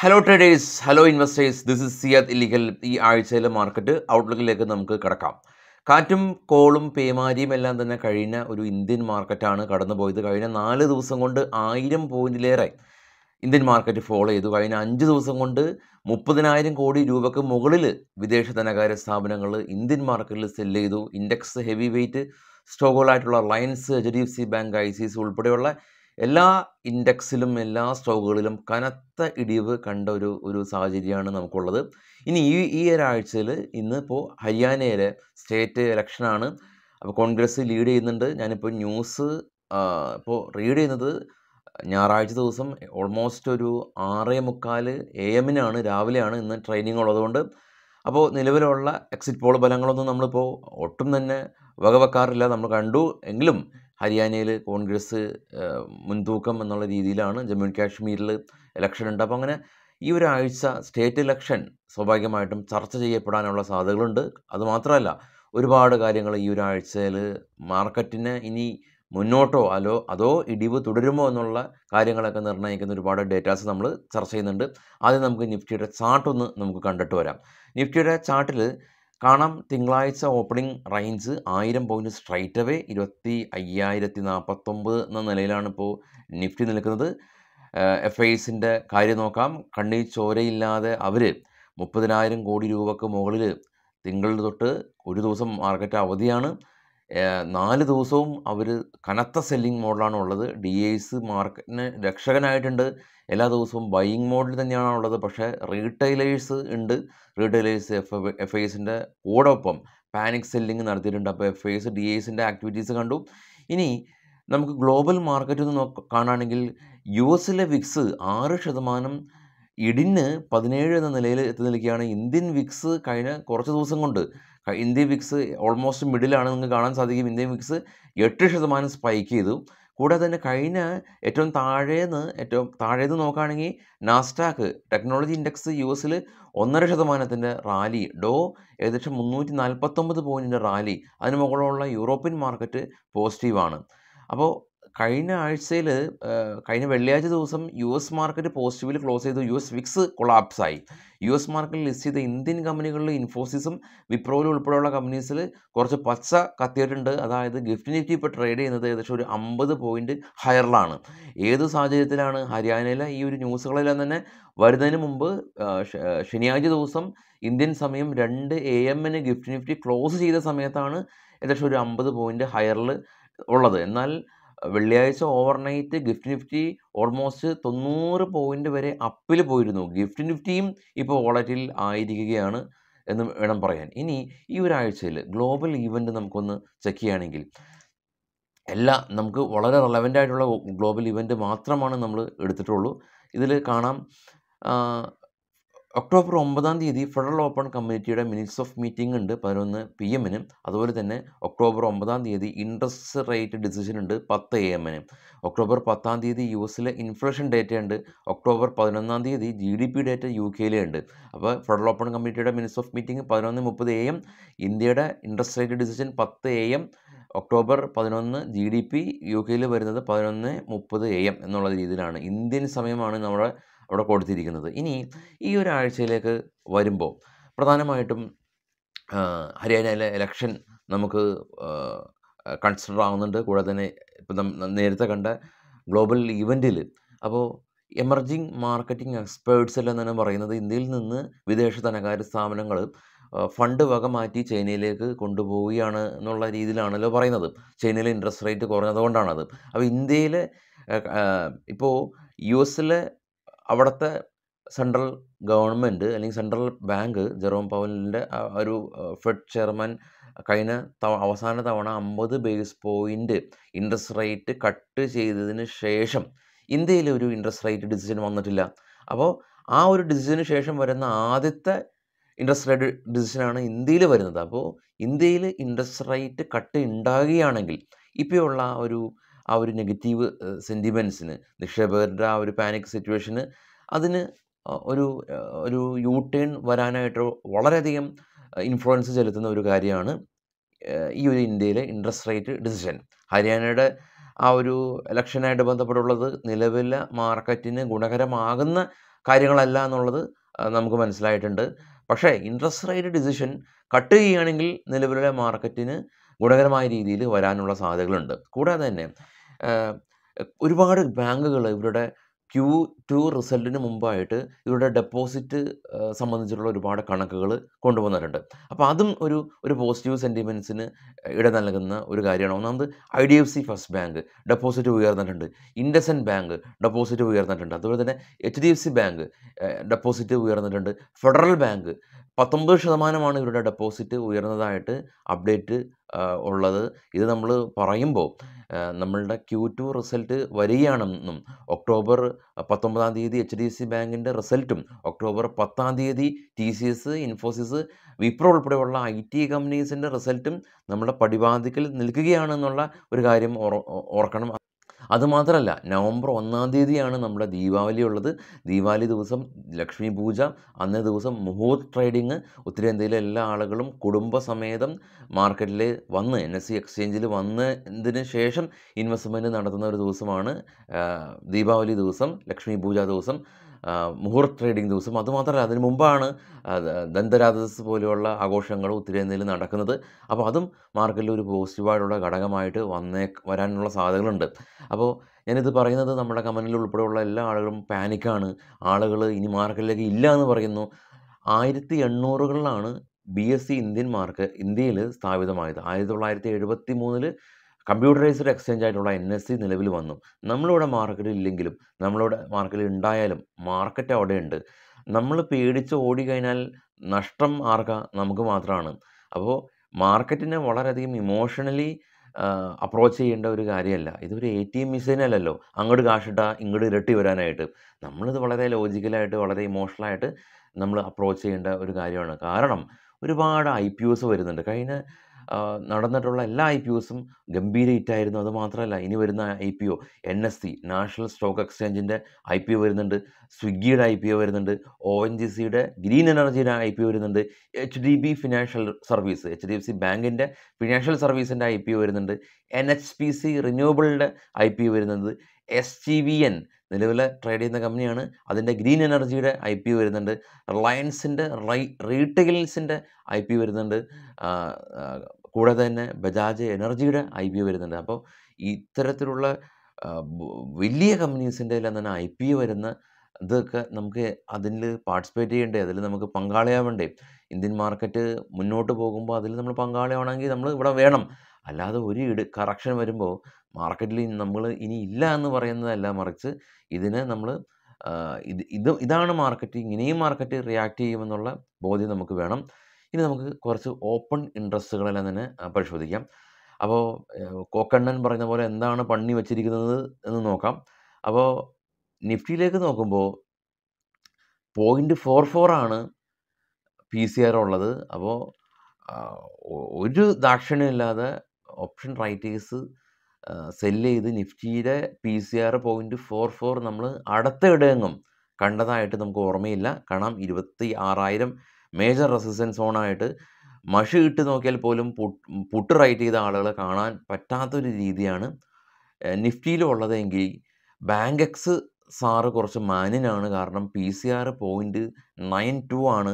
hello traders hello investors this is Siyad illegal ഈ ആഴ്ചയിലെ market ഔട്ട്ലുക്കിലേക്ക് നമുക്ക് കിടക്കാം കാറ്റും കോളും പേമാരിയും എല്ലാം തന്നെ കഴിഞ്ഞ ഒരു ഇന്ത്യൻ മാർക്കറ്റാണ് കടന്നുപോയത് കഴിഞ്ഞ നാല് ദിവസം കൊണ്ട് ആയിരം പോയിന്റിലേറെ ഇന്ത്യൻ മാർക്കറ്റ് ഫോളോ ചെയ്തു കഴിഞ്ഞ അഞ്ച് ദിവസം കൊണ്ട് മുപ്പതിനായിരം കോടി രൂപയ്ക്ക് മുകളിൽ വിദേശ ധനകാര്യ സ്ഥാപനങ്ങൾ ഇന്ത്യൻ മാർക്കറ്റിൽ സെല്ല് ചെയ്തു ഇൻഡെക്സ് ഹെവി വെയിറ്റ് സ്റ്റോക്കുകളായിട്ടുള്ള Reliance H D F C bank I C C ഉൾപ്പെടെയുള്ള എല്ലാ ഇൻഡെക്സിലും എല്ലാ സ്റ്റോക്കുകളിലും കനത്ത ഇടിവ് കണ്ട ഒരു ഒരു സാഹചര്യമാണ് നമുക്കുള്ളത് ഇനി ഈ ഈ ഒരാഴ്ചയിൽ ഇന്നിപ്പോൾ ഹരിയാനയിലെ സ്റ്റേറ്റ് ഇലക്ഷനാണ് അപ്പോൾ കോൺഗ്രസ് ലീഡ് ചെയ്യുന്നുണ്ട് ഞാനിപ്പോൾ ന്യൂസ് ഇപ്പോൾ റീഡ് ചെയ്യുന്നത് ഞായറാഴ്ച ദിവസം ഓൾമോസ്റ്റ് ഒരു ആറേ മുക്കാൽ എ എമ്മിനാണ് രാവിലെയാണ് ഇന്ന് ട്രെയിനിങ് ഉള്ളതുകൊണ്ട് അപ്പോൾ നിലവിലുള്ള എക്സിറ്റ് പോൾ ഫലങ്ങളൊന്നും നമ്മളിപ്പോൾ ഒട്ടും തന്നെ വകവെക്കാറില്ല നമ്മൾ കണ്ടു എങ്കിലും ഹരിയാനയിൽ കോൺഗ്രസ് മുൻതൂക്കം എന്നുള്ള രീതിയിലാണ് ജമ്മു ആൻഡ് കാശ്മീരിൽ ഇലക്ഷൻ ഉണ്ട് അപ്പോൾ അങ്ങനെ ഈ ഒരാഴ്ച സ്റ്റേറ്റ് ഇലക്ഷൻ സ്വാഭാവികമായിട്ടും ചർച്ച ചെയ്യപ്പെടാനുള്ള സാധ്യതകളുണ്ട് അതുമാത്രമല്ല ഒരുപാട് കാര്യങ്ങൾ ഈ ഒരാഴ്ചയിൽ മാർക്കറ്റിന് ഇനി മുന്നോട്ടോ അല്ലോ അതോ ഇടിവ് തുടരുമോ എന്നുള്ള കാര്യങ്ങളൊക്കെ നിർണ്ണയിക്കുന്ന ഒരുപാട് ഡേറ്റാസ് നമ്മൾ ചർച്ച ചെയ്യുന്നുണ്ട് ആദ്യം നമുക്ക് നിഫ്റ്റിയുടെ ചാർട്ട് ഒന്ന് നമുക്ക് കണ്ടിട്ട് വരാം നിഫ്റ്റിയുടെ ചാർട്ടിൽ കാണാം തിങ്കളാഴ്ച ഓപ്പണിംഗ് റേഞ്ച് ആയിരം പോയിൻറ്റ് സ്ട്രൈറ്റ് അവേ ഇരുപത്തി അയ്യായിരത്തി നാൽപ്പത്തൊമ്പത് എന്ന നിലയിലാണ് ഇപ്പോൾ നിഫ്റ്റി നിൽക്കുന്നത് എഫ് ഐസിൻ്റെ കാര്യം നോക്കാം കണ്ണി ചോരയില്ലാതെ അവർ മുപ്പതിനായിരം കോടി രൂപക്ക് മുകളിൽ തിങ്കളിൽ തൊട്ട് ഒരു ദിവസം മാർക്കറ്റ് അവധിയാണ് നാല് ദിവസവും അവർ കനത്ത സെല്ലിംഗ് മോഡലാണ് ഉള്ളത് ഡി എസ് മാർക്കറ്റിന് രക്ഷകനായിട്ടുണ്ട് എല്ലാ ദിവസവും ബൈയിങ് മോഡിൽ തന്നെയാണ് ഉള്ളത് പക്ഷേ റീറ്റെയിലേഴ്സ് ഉണ്ട് റീറ്റെയിലേഴ്സ് എഫ് എഫ് ഐസിൻ്റെ കൂടൊപ്പം പാനിക് സെല്ലിംഗ് നടത്തിയിട്ടുണ്ട് അപ്പോൾ എഫ് ഐസ് ഡി എസിൻ്റെ ആക്ടിവിറ്റീസ് കണ്ടു ഇനി നമുക്ക് ഗ്ലോബൽ മാർക്കറ്റ് എന്ന് കാണുകയാണെങ്കിൽ യു എസിലെ വിക്സ് ആറ് ശതമാനം ഇടിന് പതിനേഴ് എന്ന നിലയിൽ എത്തി നിൽക്കുകയാണ് ഇന്ത്യൻ വിക്സ് കഴിഞ്ഞ കുറച്ച് ദിവസം കൊണ്ട് ഇന്ത്യൻ വിക്സ് ഓൾമോസ്റ്റ് മിഡിലാണ് നിങ്ങൾക്ക് കാണാൻ സാധിക്കും ഇന്ത്യൻ വിക്സ് എട്ട് ശതമാനം സ്പൈക്ക് ചെയ്തു കൂടാതെ തന്നെ കഴിഞ്ഞ ഏറ്റവും താഴേന്ന് ഏറ്റവും താഴേന്ന് നോക്കുകയാണെങ്കിൽ നാസ്റ്റാക്ക് ടെക്നോളജി ഇൻഡെക്സ് യു എസിൽ ഒന്നര ശതമാനത്തിൻ്റെ റാലി ഡോ ഏകദേശം മുന്നൂറ്റി നാൽപ്പത്തൊമ്പത് പോയിൻറ്റിൻ്റെ റാലി അതിന് മുകളിലുള്ള യൂറോപ്യൻ മാർക്കറ്റ് പോസിറ്റീവാണ് അപ്പോൾ കഴിഞ്ഞ ആഴ്ചയിൽ കഴിഞ്ഞ വെള്ളിയാഴ്ച ദിവസം യു എസ് മാർക്കറ്റ് പോസിറ്റീവിൽ ക്ലോസ് ചെയ്തു യു എസ് വിക്സ് കൊളാപ്സായി യു എസ് മാർക്കറ്റിൽ ലിസ്റ്റ് ചെയ്ത ഇന്ത്യൻ കമ്പനികളിൽ ഇൻഫോസിസും വിപ്രോയിലും ഉൾപ്പെടെയുള്ള കമ്പനീസിൽ കുറച്ച് പച്ച കത്തിയിട്ടുണ്ട് അതായത് ഗിഫ്റ്റ് നിഫ്റ്റി ഇപ്പോൾ ട്രേഡ് ചെയ്യുന്നത് ഏകദേശം ഒരു അമ്പത് പോയിൻറ്റ് ഹയറിലാണ് ഏത് സാഹചര്യത്തിലാണ് ഹരിയാനയിലെ ഈ ഒരു ന്യൂസുകളെല്ലാം തന്നെ വരുന്നതിന് മുമ്പ് ശനിയാഴ്ച ദിവസം ഇന്ത്യൻ സമയം രണ്ട് എ എമ്മിന് ഗിഫ്റ്റ് നിഫ്റ്റി ക്ലോസ് ചെയ്ത സമയത്താണ് ഏകദേശം ഒരു അമ്പത് പോയിൻറ്റ് ഹയറിൽ ഉള്ളത് എന്നാൽ വെള്ളിയാഴ്ച ഓവർനൈറ്റ് ഗിഫ്റ്റ് നിഫ്റ്റി ഓൾമോസ്റ്റ് തൊണ്ണൂറ് പോയിന്റ് വരെ അപ്പിൽ പോയിരുന്നു ഗിഫ്റ്റ് നിഫ്റ്റിയും ഇപ്പോൾ വോളറ്റിൽ ആയിരിക്കുകയാണ് എന്ന് വേണം പറയാൻ ഇനി ഈ ഒരാഴ്ചയിൽ ഗ്ലോബൽ ഈവൻ്റ് നമുക്കൊന്ന് ചെക്ക് ചെയ്യുകയാണെങ്കിൽ എല്ലാ നമുക്ക് വളരെ റെലവൻ്റ് ആയിട്ടുള്ള ഗ്ലോബൽ ഇവൻ്റ് മാത്രമാണ് നമ്മൾ എടുത്തിട്ടുള്ളൂ ഇതിൽ കാണാം ഒക്ടോബർ ഒമ്പതാം തീയതി ഫെഡറൽ ഓപ്പൺ കമ്മിറ്റിയുടെ മിനിറ്റ്സ് ഓഫ് മീറ്റിംഗ് ഉണ്ട് പതിനൊന്ന് പി എമ്മിന് അതുപോലെ തന്നെ ഒക്ടോബർ ഒമ്പതാം തീയതി ഇൻട്രസ്റ്റ് റേറ്റ് ഡിസിഷൻ ഉണ്ട് പത്ത് എ എമ്മിന് ഒക്ടോബർ പത്താം തീയതി യു എസിലെ ഇൻഫ്ലേഷൻ ഡേറ്റ ഉണ്ട് ഒക്ടോബർ പതിനൊന്നാം തീയതി G D P data U കെയിലെ ഉണ്ട് അപ്പോൾ ഫെഡറൽ ഓപ്പൺ കമ്മിറ്റിയുടെ മിനിറ്റ്സ് ഓഫ് മീറ്റിംഗ് പതിനൊന്ന് മുപ്പത് എ എം ഇന്ത്യയുടെ ഇൻട്രസ്റ്റ് റേറ്റ് ഡിസിഷൻ പത്ത് എ എം ഒക്ടോബർ പതിനൊന്ന് ജി ഡി പി യു കെയിൽ വരുന്നത് പതിനൊന്ന് മുപ്പത് എ എം എന്നുള്ള രീതിയിലാണ് ഇന്ത്യൻ സമയമാണ് നമ്മുടെ അവിടെ കൊടുത്തിരിക്കുന്നത് ഇനി ഈ ഒരാഴ്ചയിലേക്ക് വരുമ്പോൾ പ്രധാനമായിട്ടും ഹരിയാനയിലെ ഇലക്ഷൻ നമുക്ക് കൺസിഡർ ആവുന്നുണ്ട് കൂടാതെ തന്നെ ഇപ്പം നേരത്തെ കണ്ട ഗ്ലോബൽ ഈവൻറ്റിൽ അപ്പോൾ എമർജിങ് മാർക്കറ്റിംഗ് എക്സ്പേർട്സ് എല്ലാം തന്നെ പറയുന്നത് ഇന്ത്യയിൽ നിന്ന് വിദേശ ധനകാര്യ സ്ഥാപനങ്ങൾ ഫണ്ട് വക മാറ്റി ചൈനയിലേക്ക് കൊണ്ടുപോവുകയാണ് എന്നുള്ള രീതിയിലാണല്ലോ പറയുന്നത് ചൈനയിലെ ഇൻട്രസ്റ്റ് റേറ്റ് കുറഞ്ഞതുകൊണ്ടാണത് അപ്പോൾ ഇന്ത്യയിലെ ഇപ്പോൾ യു എസിലെ അവിടുത്തെ സെൻട്രൽ ഗവൺമെൻറ് അല്ലെങ്കിൽ സെൻട്രൽ ബാങ്ക് ജെറോം പവലിൻ്റെ ഒരു ഫെഡ് ചെയർമാൻ കഴിഞ്ഞ തവ അവസാന തവണ അമ്പത് base point interest rate cut ചെയ്തതിന് ശേഷം ഇന്ത്യയിൽ ഒരു ഇൻട്രസ്റ്റ് റേറ്റ് ഡിസിഷൻ വന്നിട്ടില്ല അപ്പോൾ ആ ഒരു ഡിസിഷന് ശേഷം വരുന്ന ആദ്യത്തെ ഇൻട്രസ്റ്റ് റേറ്റ് ഡിസിഷനാണ് ഇന്ത്യയിൽ വരുന്നത് അപ്പോൾ ഇന്ത്യയിൽ ഇൻട്രസ്റ്റ് റേറ്റ് കട്ട് ഉണ്ടാകുകയാണെങ്കിൽ ഇപ്പോഴുള്ള ഒരു ആ ഒരു നെഗറ്റീവ് സെൻറ്റിമെൻസിന് നിക്ഷേപകരുടെ ആ ഒരു പാനിക് സിറ്റുവേഷന് അതിന് ഒരു ഒരു യൂ ടേൺ വരാനായിട്ട് വളരെയധികം ഇൻഫ്ലുവൻസ് ചെലുത്തുന്ന ഒരു കാര്യമാണ് ഈ ഒരു ഇന്ത്യയിലെ ഇൻട്രസ്റ്റ് റേറ്റ് ഡിസിഷൻ ഹരിയാനയുടെ ആ ഒരു ഇലക്ഷനായിട്ട് ബന്ധപ്പെട്ടുള്ളത് നിലവിലെ മാർക്കറ്റിന് ഗുണകരമാകുന്ന കാര്യങ്ങളല്ല എന്നുള്ളത് നമുക്ക് മനസ്സിലായിട്ടുണ്ട് പക്ഷേ ഇൻട്രസ്റ്റ് റേറ്റ് ഡിസിഷൻ കട്ട് ചെയ്യുകയാണെങ്കിൽ നിലവിലെ മാർക്കറ്റിന് ഗുണകരമായ രീതിയിൽ വരാനുള്ള സാധ്യതകളുണ്ട് കൂടാതെ തന്നെ ഒരുപാട് ബാങ്കുകൾ ഇവരുടെ ക്യൂ ടു റിസൾട്ടിന് മുമ്പായിട്ട് ഇവരുടെ ഡെപ്പോസിറ്റ് സംബന്ധിച്ചിട്ടുള്ള ഒരുപാട് കണക്കുകൾ കൊണ്ടുവന്നിട്ടുണ്ട് അപ്പോൾ അതും ഒരു ഒരു പോസിറ്റീവ് സെൻറ്റിമെൻസിന് ഇട നൽകുന്ന ഒരു കാര്യമാണ് ഒന്നാമത് I D F C first bank deposit ഉയർന്നിട്ടുണ്ട് ഇൻഡസൻ ബാങ്ക് ഡെപ്പോസിറ്റ് ഉയർന്നിട്ടുണ്ട് അതുപോലെ തന്നെ H D F C bank deposit ഉയർന്നിട്ടുണ്ട് ഫെഡറൽ ബാങ്ക് പത്തൊമ്പത് ശതമാനമാണ് ഇവരുടെ ഡെപ്പോസിറ്റ് ഉയർന്നതായിട്ട് അപ്ഡേറ്റ് ഉള്ളത് ഇത് നമ്മൾ പറയുമ്പോൾ നമ്മളുടെ ക്യൂ ടു റിസൾട്ട് വരികയാണെന്നും ഒക്ടോബർ പത്തൊമ്പതാം തീയതി എച്ച് ഡി എഫ് സി ബാങ്കിൻ്റെ റിസൾട്ടും ഒക്ടോബർ പത്താം തീയതി T C S Infosys Wipro ഉൾപ്പെടെയുള്ള ഐ ടി കമ്പനീസിൻ്റെ റിസൾട്ടും നമ്മുടെ പടിവാതിക്കൽ നിൽക്കുകയാണെന്നുള്ള ഒരു കാര്യം ഓർക്കണം അതുമാത്രമല്ല നവംബർ ഒന്നാം തീയതിയാണ് നമ്മുടെ ദീപാവലി ഉള്ളത് ദീപാവലി ദിവസം ലക്ഷ്മി പൂജ അന്നേ ദിവസം മുഹൂർത്ത് ട്രേഡിങ് ഉത്തരേന്ത്യയിലെ എല്ലാ ആളുകളും കുടുംബസമേതം മാർക്കറ്റിൽ വന്ന് എൻ എസ് സി എക്സ്ചേഞ്ചിൽ വന്നതിന് ശേഷം ഇൻവെസ്റ്റ്മെൻറ്റ് നടത്തുന്ന ഒരു ദിവസമാണ് ദീപാവലി ദിവസം ലക്ഷ്മി പൂജ ദിവസം മുഹൂർത്ത ട്രേഡിംഗ് ദിവസം അതുമാത്രമല്ല അതിന് മുമ്പാണ് ദന്തരാധസ് പോലെയുള്ള ആഘോഷങ്ങൾ ഉത്തരേന്ത്യയിൽ നടക്കുന്നത് അപ്പോൾ അതും മാർക്കറ്റിൽ ഒരു പോസിറ്റീവായിട്ടുള്ള ഘടകമായിട്ട് വന്നേ വരാനുള്ള സാധ്യതകളുണ്ട് അപ്പോൾ ഞാനിത് പറയുന്നത് നമ്മുടെ കമൻറ്റിൽ ഉൾപ്പെടെയുള്ള എല്ലാ ആളുകളും പാനിക്കാണ് ആളുകൾ ഇനി മാർക്കറ്റിലേക്ക് ഇല്ല എന്ന് പറയുന്നു ആയിരത്തി എണ്ണൂറുകളിലാണ് B S C Indian mark ഇന്ത്യയിൽ സ്ഥാപിതമായത് ആയിരത്തി തൊള്ളായിരത്തി എഴുപത്തി മൂന്നിൽ കമ്പ്യൂട്ടറൈസ്ഡ് എക്സ്ചേഞ്ച് ആയിട്ടുള്ള എൻ എസ് സി നിലവിൽ വന്നു നമ്മളിവിടെ മാർക്കറ്റിൽ ഇല്ലെങ്കിലും നമ്മളിവിടെ മാർക്കറ്റിൽ ഉണ്ടായാലും മാർക്കറ്റ് അവിടെ ഉണ്ട് നമ്മൾ പേടിച്ച് ഓടിക്കഴിഞ്ഞാൽ നഷ്ടം ആർക്ക നമുക്ക് മാത്രമാണ് അപ്പോൾ മാർക്കറ്റിനെ വളരെയധികം ഇമോഷണലി അപ്രോച്ച് ചെയ്യേണ്ട ഒരു കാര്യമല്ല ഇതൊരു എ ടി എം മെഷീനല്ലല്ലോ അങ്ങോട്ട് കാശിട്ടാ ഇങ്ങോട്ട് ഇരട്ടി വരാനായിട്ട് നമ്മളിത് വളരെ ലോജിക്കലായിട്ട് വളരെ ഇമോഷണലായിട്ട് നമ്മൾ അപ്രോച്ച് ചെയ്യേണ്ട ഒരു കാര്യമാണ് കാരണം ഒരുപാട് ഐ പി ഒസ് വരുന്നുണ്ട് കഴിഞ്ഞ നടന്നിട്ടുള്ള എല്ലാ ഐ പി ഒസും ഗംഭീര ഹിറ്റായിരുന്നു അത് മാത്രമല്ല ഇനി വരുന്ന I P O N S C national stock എക്സ്ചേഞ്ചിൻ്റെ ഐ പി ഒ വരുന്നുണ്ട് സ്വിഗ്ഗിയുടെ ഐ പി ഒ വരുന്നുണ്ട് ഒ എൻ ജി സിയുടെ ഗ്രീൻ എനർജിയുടെ ഐ പി ഒ വരുന്നുണ്ട് H D B financial service H D F C ബാങ്കിൻ്റെ ഫിനാൻഷ്യൽ സർവീസിൻ്റെ I P O വരുന്നുണ്ട് എൻ എച്ച് പി സി റിന്യൂവബിളിൻ്റെ ഐ പി ഒ വരുന്നത് എസ് ടി വി എൻ നിലവിൽ trade ചെയ്യുന്ന കമ്പനിയാണ് അതിൻ്റെ ഗ്രീൻ എനർജിയുടെ ഐ പി വരുന്നുണ്ട് റിലയൻസിൻ്റെ റീറ്റെയിൽസിൻ്റെ ഐ പി വരുന്നുണ്ട് കൂടെ തന്നെ ബജാജ് എനർജിയുടെ ഐ പി വരുന്നുണ്ട് അപ്പോൾ ഇത്തരത്തിലുള്ള വലിയ കമ്പനീസിൻ്റെ എല്ലാം തന്നെ ഐ പി വരുന്ന ഇതൊക്കെ നമുക്ക് അതിൽ പാർട്ടിസിപ്പേറ്റ് ചെയ്യണ്ടേ അതിൽ നമുക്ക് പങ്കാളിയാവണ്ടേ ഇന്ത്യൻ മാർക്കറ്റ് മുന്നോട്ട് പോകുമ്പോൾ അതിൽ നമ്മൾ പങ്കാളിയാവണമെങ്കിൽ നമ്മൾ ഇവിടെ വേണം അല്ലാതെ ഒരു ഇട് കറക്ഷൻ വരുമ്പോൾ മാർക്കറ്റിൽ നമ്മൾ ഇനി ഇല്ല എന്ന് പറയുന്നതല്ല മറിച്ച് ഇതിനെ നമ്മൾ ഇത് ഇത് ഇതാണ് മാർക്കറ്റ് ഇങ്ങനെയും മാർക്കറ്റ് റിയാക്ട് ചെയ്യുമെന്നുള്ള ബോധ്യം നമുക്ക് വേണം ഇനി നമുക്ക് കുറച്ച് ഓപ്പൺ ഇൻട്രസ്റ്റുകളെല്ലാം തന്നെ പരിശോധിക്കാം അപ്പോൾ കോക്കണ്ണൻ പറയുന്ന പോലെ എന്താണ് പണി വച്ചിരിക്കുന്നത് എന്ന് നോക്കാം അപ്പോൾ നിഫ്റ്റിയിലേക്ക് നോക്കുമ്പോൾ പോയിൻറ്റ് ഫോർ ഫോർ ആണ് പി സി ആർ ഉള്ളത് അപ്പോൾ ഒരു ദാക്ഷിണ്യമില്ലാതെ ഓപ്ഷൻ റൈറ്റേഴ്സ് സെല്ല് ചെയ്ത് നിഫ്റ്റിയുടെ P C R point four four നമ്മൾ അടുത്ത ഇടയെങ്ങും കണ്ടതായിട്ട് നമുക്ക് ഓർമ്മയില്ല കാണാം ഇരുപത്തി ആറായിരം മേജർ റെസിസ്റ്റൻസ് ഓണായിട്ട് മഷി ഇട്ട് നോക്കിയാൽ പോലും പുട്ട് റൈറ്റ് ചെയ്ത ആളുകളെ കാണാൻ പറ്റാത്തൊരു രീതിയാണ് നിഫ്റ്റിയിലുള്ളതെങ്കിൽ ഉള്ളതെങ്കിൽ ബാങ്ക് എക്സ് സാറ് കുറച്ച് മാനിനാണ് കാരണം P C R point nine two ആണ്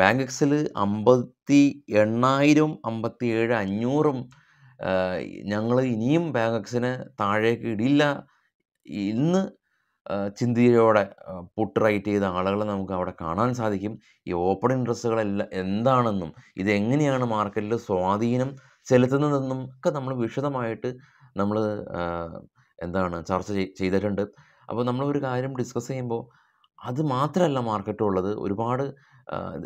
ബാങ്ക് എക്സിൽ അമ്പത്തി എണ്ണായിരം അമ്പത്തി ഏഴ് അഞ്ഞൂറും ഞങ്ങൾ ഇനിയും ബാങ്കക്സിനെ താഴേക്ക് ഇടില്ല ഇന്ന് ചിന്തയോടെ പുട്ട് റൈറ്റ് ചെയ്ത ആളുകളെ നമുക്ക് അവിടെ കാണാൻ സാധിക്കും ഈ ഓപ്പൺ ഇൻട്രസ്റ്റുകളെല്ലാം എന്താണെന്നും ഇതെങ്ങനെയാണ് മാർക്കറ്റിൽ സ്വാധീനം ചെലുത്തുന്നതെന്നും ഒക്കെ നമ്മൾ വിശദമായിട്ട് നമ്മൾ എന്താണ് ചർച്ച ചെയ്തിട്ടുണ്ട് അപ്പോൾ നമ്മളൊരു കാര്യം ഡിസ്കസ് ചെയ്യുമ്പോൾ അത് മാത്രമല്ല മാർക്കറ്റുള്ളത് ഒരുപാട്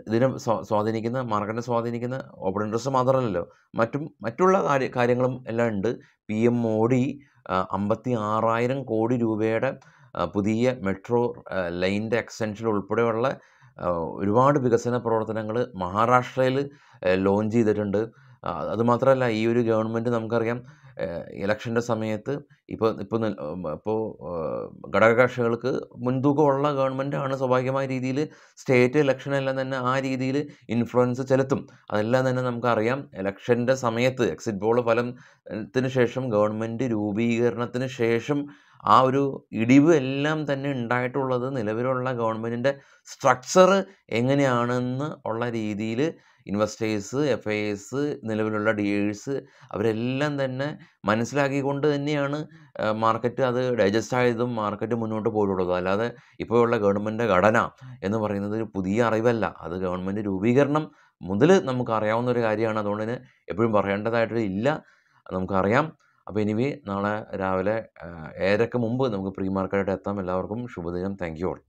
ഇതിനെ സ്വാധീനിക്കുന്ന മാർക്കറ്റിനെ സ്വാധീനിക്കുന്ന ഓപ്പൺ ഇൻട്രസ്റ്റ് മാത്രമല്ലല്ലോ മറ്റും മറ്റുള്ള കാര്യ കാര്യങ്ങളും എല്ലാം ഉണ്ട് പി എം മോഡി അമ്പത്തി ആറായിരം കോടി രൂപയുടെ പുതിയ മെട്രോ ലൈൻ്റെ എക്സ്റ്റൻഷൻ ഉൾപ്പെടെയുള്ള ഒരുപാട് വികസന പ്രവർത്തനങ്ങൾ മഹാരാഷ്ട്രയിൽ ലോഞ്ച് ചെയ്തിട്ടുണ്ട് അതുമാത്രമല്ല ഈ ഒരു ഗവൺമെൻറ് നമുക്കറിയാം ഇലക്ഷൻ്റെ സമയത്ത് ഇപ്പോൾ ഇപ്പോൾ ഇപ്പോൾ ഘടകകക്ഷികൾക്ക് മുൻതൂക്കമുള്ള ഗവൺമെൻറ്റാണ് സ്വാഭാവികമായ രീതിയിൽ സ്റ്റേറ്റ് ഇലക്ഷനെല്ലാം തന്നെ ആ രീതിയിൽ ഇൻഫ്ലുവൻസ് ചെലുത്തും അതെല്ലാം തന്നെ നമുക്കറിയാം ഇലക്ഷൻ്റെ സമയത്ത് എക്സിറ്റ് പോൾ ഫലത്തിന് ശേഷം ഗവൺമെൻറ് രൂപീകരണത്തിന് ശേഷം ആ ഒരു ഇടിവ് എല്ലാം തന്നെ ഉണ്ടായിട്ടുള്ളത് നിലവിലുള്ള ഗവൺമെൻറ്റിൻ്റെ സ്ട്രക്ചർ എങ്ങനെയാണെന്ന് ഉള്ള രീതിയിൽ ഇൻവെസ്റ്റേഴ്സ് എഫ് ഐ എസ് നിലവിലുള്ള ഡിയേഴ്സ് അവരെല്ലാം തന്നെ മനസ്സിലാക്കിക്കൊണ്ട് തന്നെയാണ് മാർക്കറ്റ് അത് ഡൈജസ്റ്റ് ആയതും മാർക്കറ്റ് മുന്നോട്ട് പോയിട്ടുള്ളത് അല്ലാതെ ഇപ്പോഴുള്ള ഗവൺമെൻറ്റിൻ്റെ ഘടന എന്ന് പറയുന്നത് ഒരു പുതിയ അറിവല്ല അത് ഗവൺമെൻറ് രൂപീകരണം മുതൽ നമുക്കറിയാവുന്ന ഒരു കാര്യമാണ് അതുകൊണ്ട് തന്നെ എപ്പോഴും പറയേണ്ടതായിട്ടില്ല ഇല്ല നമുക്കറിയാം അപ്പോൾ ഇനിവേ നാളെ രാവിലെ ഏഴരയ്ക്ക് മുമ്പ് നമുക്ക് പ്രീ മാർക്കറ്റായിട്ട് എത്താം എല്ലാവർക്കും ശുഭദിനം താങ്ക് യു ഓൾ